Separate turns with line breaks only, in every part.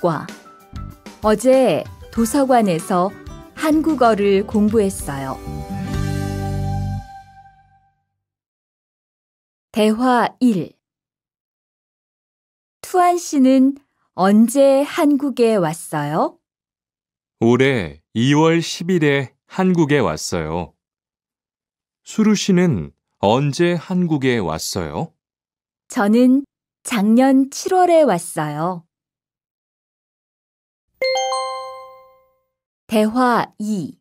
교육과 어제 도서관에서 한국어를 공부했어요. 대화 1 투안 씨는 언제 한국에 왔어요?
올해 2월 10일에 한국에 왔어요. 수루 씨는 언제 한국에 왔어요?
저는 작년 7월에 왔어요. 대화 2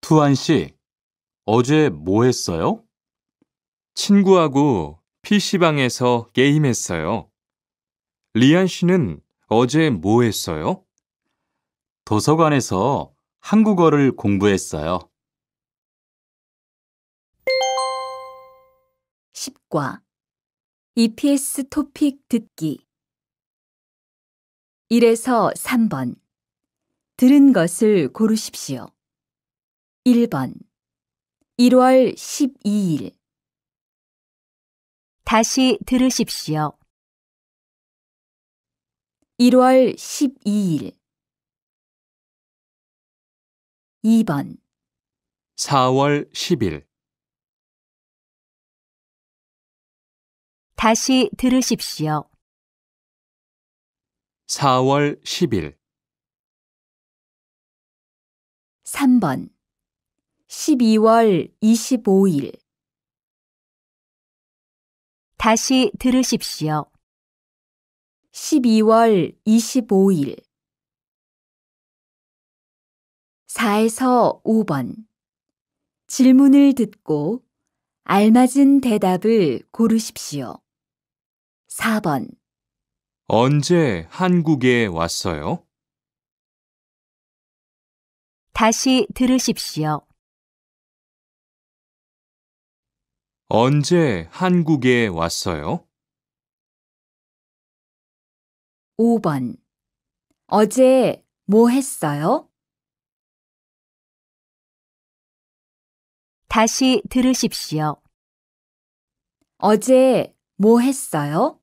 투안 씨,
어제 뭐 했어요? 친구하고 PC방에서 게임했어요. 리안 씨는 어제 뭐 했어요? 도서관에서 한국어를 공부했어요.
10과 EPS 토픽 듣기 1에서 3번 들은 것을 고르십시오. 1번 1월 12일 다시 들으십시오.
1월 12일 2번
4월 10일
다시 들으십시오.
4월 10일
3번 12월 25일 다시 들으십시오. 12월 25일
4에서 5번 질문을 듣고 알맞은 대답을 고르십시오. 4번
언제 한국에 왔어요?
다시 들으십시오.
언제 한국에 왔어요?
5번. 어제
뭐 했어요? 다시 들으십시오. 어제 뭐 했어요?